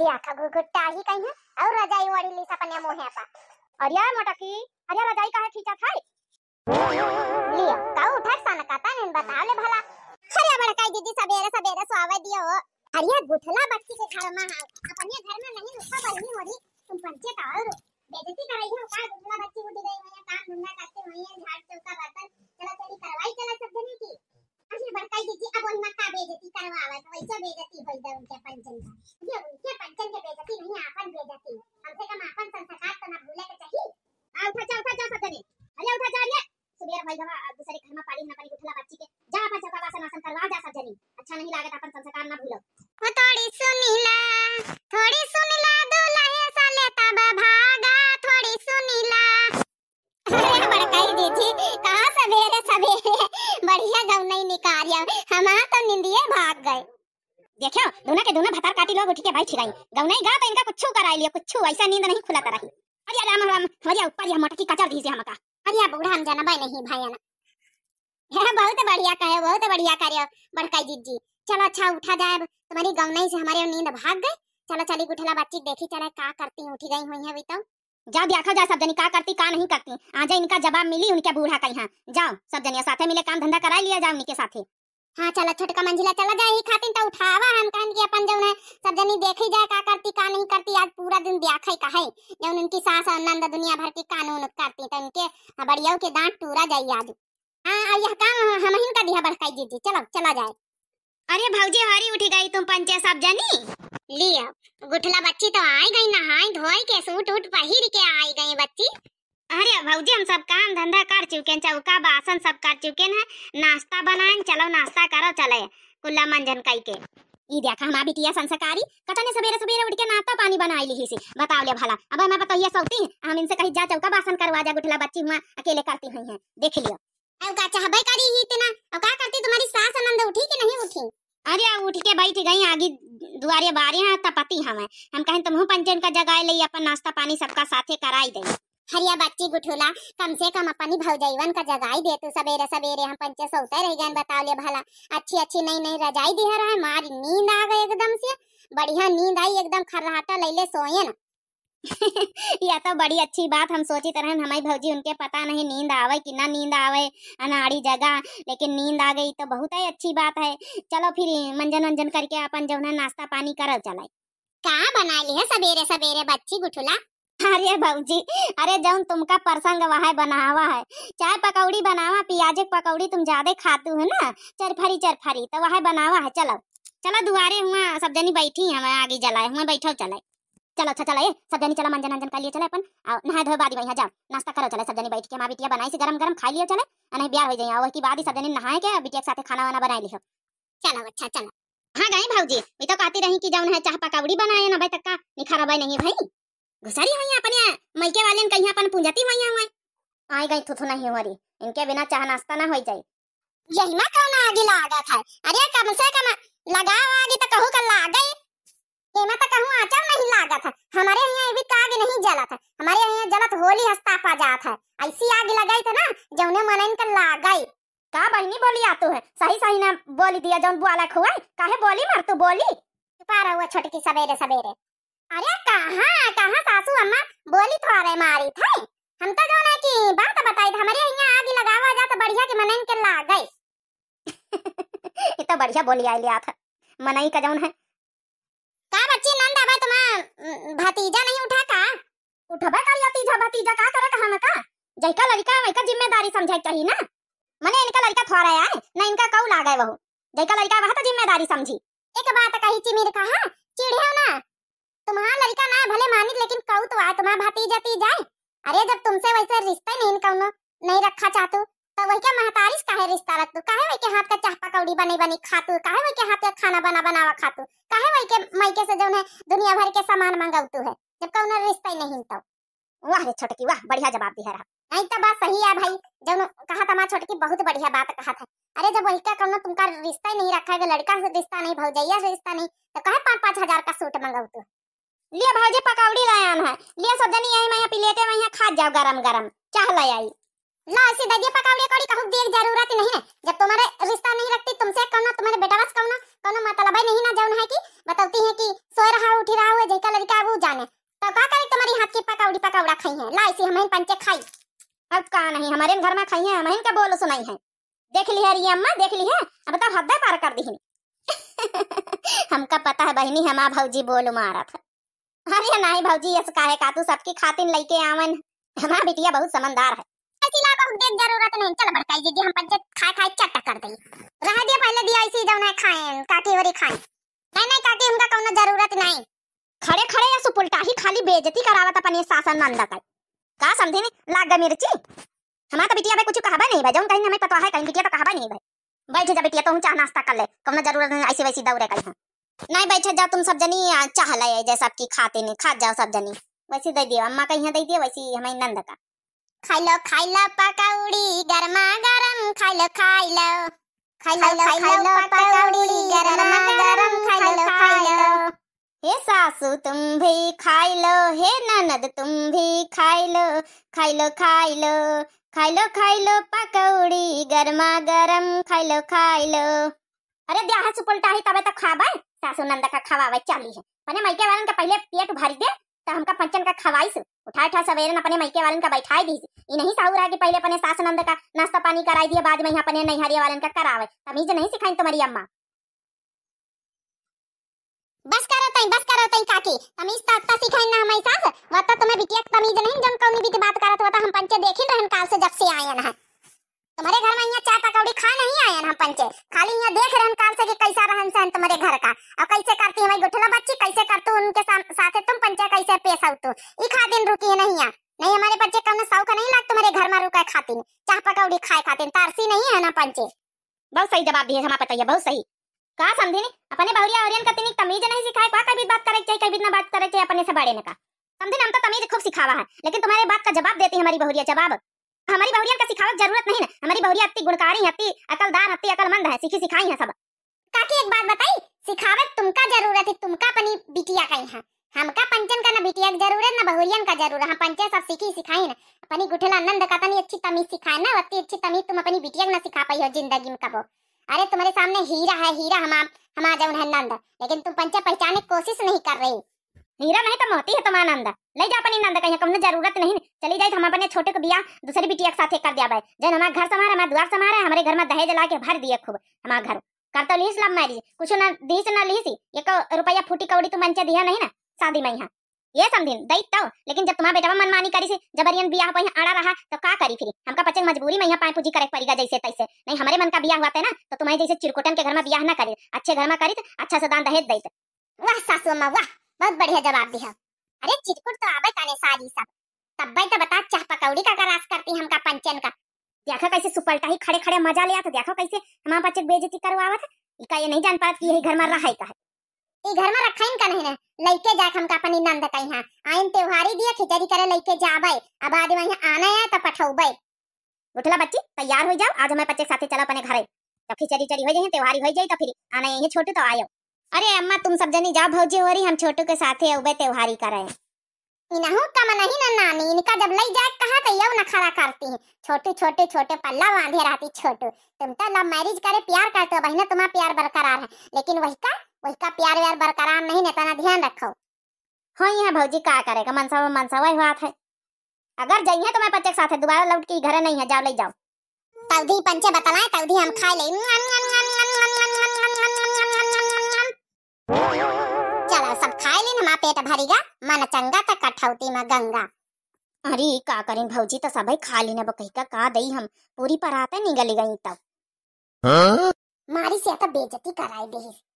ते आखा घुघुट्टा ही कहीं है और रजाई वाली लिसा पन्या मोहे अपा और यार मोटकी अरे रजाई काहे खींचा था लियो का उठा सन काता ने बता ले भला अरे बड़ा बड़काई दीदी सवेरे सवेरे सुआवा दियो अरे गुठला बच्ची के घर में हां अपन ये घर में नहीं रुका बलनी मोरी तुम पंचे का और बेइज्जती करई हो का गुठला बच्ची उठ गई मैं काम धंधा करते हुए झाड़ चौका बर्तन करवावत वैसे बेइज्जती होई दे उनके पंचन का ये उनके पंचन के बेइज्जती नहीं आपन बेइज्जती कम से कम आपन संस्कार तो ना भूले के चाहिए आ उठा जा उठा जा सब जने अरे उठा जा अरे सुबेर भाई बाबा दूसरे घर में पानी ना पानी उठला बच्ची के जा अपन सबका वासन वासन करवा जा सब जने अच्छा नहीं लागत अपन संस्कार ना भूलो ओ थोड़ी सुनीला थोड़ी सुनीला दूल्हा है साले तब भागा थोड़ी सुनीला अरे बड़काई दीदी कहां सवेरे सवेरे बढ़िया नहीं निकारिया हमार तो निंदिए भाग गए देखियो दोनों के दोनों भतार काटी लोग उठ के बैठ गई नहीं गा तो इनका कुछ करा लिया कुछ ऐसा नींद नहीं खुलत रही अरे राम राम हो हमारे ऊपर यह मोटकी कचर दीजिए हमका अरे बूढ़ा हम जाना भाई नहीं भाई आना बहुत बढ़िया कहे बहुत बढ़िया करे बड़का जी चलो अच्छा उठा जाए तुम्हारी गौनई से हमारे नींद भाग गए चलो चली गुठला बातचीत देखी चले का करती उठी गई हुई है अभी तो जाओ देखो जाओ सब जनी का करती का नहीं करती आज इनका जवाब मिली उनके बूढ़ा का यहाँ जाओ सब जनिया साथे मिले काम धंधा करा लिया जाओ उनके साथे हाँ चला छोटका मंजिला चला जाए ही खातिन तो उठावा हम कहन के अपन जौन है सब जनी देखी जाए का करती का नहीं करती आज पूरा दिन देखई का है जौन उनकी सास और नंद दुनिया भर के कानून करती तो इनके बड़ियों के दांत टूरा जाए आज हाँ यह काम हम ही का दिया भड़काई दीजिए चलो चला जाए अरे भौजी हरी उठी गई तुम पंचे सब जनी लिया गुठला बच्ची तो आई गई नहाई धोई के सूट उठ पहिर के आई गई बच्ची अरे भौजी हम सब काम धंधा कर चुके हैं चौका बासन सब कर चुके हैं नाश्ता बनाए चलो नाश्ता करो चले कुल्ला मंजन कई के ई देखा हमारा बिटिया संस्कारी कटने सवेरे सवेरे उठ के नाश्ता पानी बना ली से बताओ ले भला अब मैं बताइए सौती हम इनसे कहीं जा चौका बासन करवा जा गुठला बच्ची हुआ अकेले करती हुई है देख लियो अब का चाहबे करी ही इतना अब का करती तुम्हारी सास आनंद उठी कि नहीं उठी अरे उठ के बैठ गई आगे दुआरे बारे हैं तपती हमें हम कहें तुम्हू पंचन का जगह ले अपन नाश्ता पानी सबका साथे कराई दे हरिया बच्ची गुठोला कम से कम अपनी भौजाईवन का जगाई दे तू सवेरे सवेरे हम पंचे सोते रह गए बताओ ले भला अच्छी अच्छी नई नई रजाई दे रहा है मारी नींद आ गई एकदम से बढ़िया नींद आई एकदम खर्राटा ले ले सोए ना या तो बड़ी अच्छी बात हम सोची तरह हमारी भौजी उनके पता नहीं नींद आवे कि ना नींद आवे अनाड़ी जगह लेकिन नींद आ गई तो बहुत ही अच्छी बात है चलो फिर मंजन वंजन करके अपन जो है नाश्ता पानी करो चला कहाँ बना ली है सवेरे सवेरे बच्ची गुठुला अरे भौजी अरे जो तुमका प्रसंग वहा बनावा है चाय पकौड़ी बनावा प्याजे पकौड़ी तुम ज्यादा खातू है ना चरफरी चरफरी तो वहा बनावा है चलो चलो दुआरे हुआ सब जनी बैठी हमें आगे जलाए हुआ बैठो चलाए चलो अच्छा चला सब जानी चला मंजन अंजन कर लिए चले अपन नहा धो बाद वहीं जाओ नाश्ता करो चले सब जानी बैठ के माँ बिटिया बनाई से गरम गरम खा लियो चले नहीं ब्याह हो जाए वही बाद ही सब जानी नहाए के बिटिया के साथ खाना वाना बना लियो चलो अच्छा चलो हाँ गए भाजी मैं तो कहती रही कि जाओ है चाह पकौड़ी बनाए ना भाई तक्का निखारा भाई नहीं भाई घुसरी हुई अपने मलके वाले कहीं अपन पूंजती हुई हुए आई गई थुथु नहीं हमारी इनके बिना चाह नाश्ता ना हो जाए यही में कौन आगे लागत है अरे कम से कम लगाओ आगे तो कहू का लागे एमा तो कहूं आचर नहीं लागत है हमारे यहाँ भी काग नहीं जलत है हमारे यहाँ जलत होली हस्ता पा जात है ऐसी आग लगाई था ना जौने मनाइन कर लागई का बहनी बोली आतो है सही सही ना बोली दिया जौन बुआला खुआई काहे बोली मर तू बोली छुपा हुआ छोटकी सवेरे सवेरे अरे कहाँ कहाँ सासू अम्मा बोली थोड़े तो मारी थे हम तो जौन है कि बात बताई था हमारे यहाँ आग लगावा जात बढ़िया के मनाइन कर लागई ये तो बढ़िया बोली आई लिया था मनाई का जौन है भतीजा नहीं उठा का उठबे करिया तीजा भतीजा का करे कहा तो ना का जइका लड़का है वइका जिम्मेदारी समझे चाहिए ना मने इनका लड़का थोड़ा है ना इनका कौ लागे बहु जइका लड़का वह तो जिम्मेदारी समझी एक बात कही ची मेरे कहा चिढ़े हो ना तुम्हारा लड़का ना भले मानी लेकिन कौ तो आ तुम्हारा भतीजा ती जाए अरे जब तुमसे वैसे रिश्ते नहीं इनका नहीं रखा चाहतू तो वही क्या महतारिस काहे रिश्ता रख तू काहे वही के हाथ का चाह पकौड़ी बने बने खातू काहे वही के हाथ का खाना बना बनावा खातू काहे वही के मायके से जौन है दुनिया भर के सामान मंगावतू है जब कौन रिश्ता ही नहीं तो वाह रे छोटकी वाह बढ़िया जवाब दी है रहा नहीं तो बात सही है भाई जौन कहा था माँ छोटकी बहुत बढ़िया बात कहा था अरे जब वही का कौन तुमका रिश्ता ही नहीं रखा है लड़का से रिश्ता नहीं भौजैया से रिश्ता नहीं तो कहे पाँच पाँच हजार का सूट मंगाऊ लिया भाजी पकौड़ी लाया है लिया सब जनी आई मैं पी प्लेटे में खा जाओ गरम गरम चाह लाई ला ऐसे ददिया पकावड़े कड़ी कहूं देख जरूरत नहीं है जब तुम्हारे रिश्ता नहीं रखती तुमसे कौनो तुम्हारे बेटा बेटावस कौनो कौनो मतलब है नहीं ना जाऊन है कि बताती है कि सो रहा उठ रहा हुए जैसा लड़का वो जाने तो का करे तुम्हारी हाथ की पकावड़ी पकावड़ा खाई है ला ऐसी हमें पंचे खाई अब का नहीं हमारे घर में खाई है हमें का बोलो सुनाई है देख ली है री अम्मा देख ली है अब तो हद पार कर दी हमका पता है बहनी हमा भौजी बोल मारा था अरे नहीं भौजी ये काहे का तू सबकी खातिन लेके आवन हमारा बिटिया बहुत समझदार है खिला बहुत देख जरूरत नहीं चल बड़काई जी हम पंचायत खाए खाए चट कर दे रह दे पहले दिया इसी ऐसी जौना खाए काकी वरी खाए नहीं नहीं काकी उनका कोनो जरूरत नहीं खड़े खड़े या सुपुलटा ही खाली बेइज्जती करावत अपन ये शासन नंदा का का समझे नहीं लाग मिर्ची हमार तो बिटिया भाई कुछ कहबा नहीं भाई जौन कहीं हमें पता है कहीं बिटिया तो कहबा नहीं भाई बैठ जा बिटिया तो हम चाह नाश्ता कर ले कोनो जरूरत नहीं ऐसी वैसी दौरे कहीं नहीं बैठ जा तुम सब जनी चाह ले जैसा आपकी खाते नहीं खा जाओ सब जनी वैसे दे दियो अम्मा कहीं दे दिए वैसे हमें नंदा का खाइलो खाइलो पकौड़ी गरमा गरम खाइलो खाइलो खाइलो खाइलो पकौड़ी गरमा गरम खाइलो खाइलो हे सासू तुम भी खाई लो हे ननद तुम भी खाई लो खाई लो खाई पकौड़ी गरमा गरम खाई लो अरे ब्याह से पलटा तबे तक तो खाबा सासू नंदा का खावा चाली है पने मायके वालन का पहले पेट भर दे तो हमका पंचन का खवाई सु उठा उठा सवेरन अपने मइके वालन का बैठाई दीस ई नहीं साहू रहा कि पहले अपने सास नंद का नाश्ता पानी कराई दिए बाद में अपने नैहरिया वालन का करावे तमीज नहीं सिखाई तुम्हारी अम्मा बस करो तई बस करो तई काकी तमीज तो अत्ता सिखाई ना हमई सास वत्ता तो तुम्हें बिटिया तमीज नहीं जन कौनी बीत बात करत वता तो हम पंचे देखिन रहन काल से जब से आयन है तुम्हारे घर में यहाँ चाय पकौड़ी खा नहीं आए हम पंचे खाली यहाँ देख रहे हैं काल से कि कैसा रहन सहन तुम्हारे घर का और कैसे करती है गुठला बच्ची कैसे करतू उनके साथ तुम पंचे कैसे पेश आउतू ई खा दिन रुकी है नहीं यहाँ नहीं हमारे बच्चे कौन सौख नहीं लाग तुम्हारे घर में रुका खाती चाय पकौड़ी खाए खातिन तारसी नहीं है ना पंचे बहुत सही जवाब दिए हमारा पता बहुत सही कहा समझी नहीं अपने बहुरिया औरियन का तिनिक तमीज नहीं सिखाए कहा कभी बात करे चाहिए कभी इतना बात करे चाहिए अपने से बड़े ने का समझी हम तो तमीज खूब सिखावा है लेकिन तुम्हारे बात का जवाब देती है हमारी बहुरिया जवाब हमारी बहुरिया का सिखावत जरूरत नहीं ना हमारी बहुरिया अति गुणकारी अति अकलदार अति अकलमंद है सीखी सिखाई है सब काकी एक बात बताई सिखावत तुमका जरूरत है तुमका पनी बिटिया का यहाँ हमका पंचन का ना बिटिया की जरूरत ना बहुरियन का जरूरत हम हाँ, पंचे सब सीखी सिखाई ना अपनी गुठला नंद का तनी अच्छी तमीज सिखा ना अति अच्छी तमीज तुम अपनी बिटिया ना सिखा पाई हो जिंदगी में कबो अरे तुम्हारे सामने हीरा है हीरा हम हमा जौन है नंद लेकिन तुम पंचे पहचाने कोशिश नहीं कर रही हीरा नहीं तो मोती है तुम्हारा नंदा ले जा अपनी नंदा कहीं हमने जरूरत नहीं चली जाए तो हम अपने छोटे को बिया दूसरी बिटिया एक साथ कर दिया भाई जन हमारा घर समारा हमारा द्वार समारा हमारे घर में दहेज ला के भर दिए खूब हमारा घर कर तो लीस लब मारी कुछ ना दीस ना लीसी एक रुपया फूटी कौड़ी तुम मंचा दिया नहीं ना शादी में यहाँ ये समझी दई तो लेकिन जब तुम्हारा बेटा मनमानी करी जब अरियन बिया पर आड़ा रहा तो का करी फिर हमका पचन मजबूरी में यहाँ पाए पूजी करे पड़ेगा जैसे तैसे नहीं हमारे मन का बिया हुआ था ना तो तुम्हारे जैसे चिरकुटन के घर में बिया ना करी अच्छे घर में करी तो अच्छा से दान दहेज दई तो। वाह सासू अम्मा वाह बहुत बढ़िया जवाब दिया अरे चिटकुट तो आबे काने सारी सब तब भाई तो बता चाह पकौड़ी का करास करती हमका पंचन का देखो कैसे सुपलटा ही खड़े खड़े मजा लिया आता तो देखो कैसे हमारे बच्चे बेइज्जती करवावत इका ये नहीं जान पात कि यही घर में रहा का है ई घर में रखाइन का नहीं ना लइके हम का अपनी नंद का यहां आइन त्योहारी दिए खिचड़ी करे लइके जाबे अब आदि में आना है तो पठौबे उठला बच्ची तैयार हो जाओ आज हमारे बच्चे साथे चला अपने घर तो खिचड़ी चढ़ी हो जाए त्योहारी हो जाए तो फिर आना यही छोटे तो आयो अरे अम्मा तुम सब जनी जाओ भौजी हो रही हम छोटू के साथ ही उबे त्योहारी करे इनहू का मन नहीं ना नानी इनका जब लई जाए कहा तो यौ यू खड़ा करती है छोटू छोटे छोटे पल्ला बांधे रहती छोटू तुम तो लव मैरिज करे प्यार करते हो बहना तुम्हारा प्यार बरकरार है लेकिन वही का वही का प्यार व्यार बरकरार नहीं तो ना तना ध्यान रखो हो यहाँ भौजी का करेगा मनसा मनसा वही बात है अगर जाइए तो मैं पंचे साथ है दोबारा लौट के घर नहीं है जाओ ले जाओ तवधी पंचे बतलाए तवधी हम खा ले करेगा मन चंगा तक कठौती में गंगा अरे का करें भौजी तो सब खाली न बकही का का दई हम पूरी पराते निगल गई तब हाँ? मारी से तो बेजती कराई दे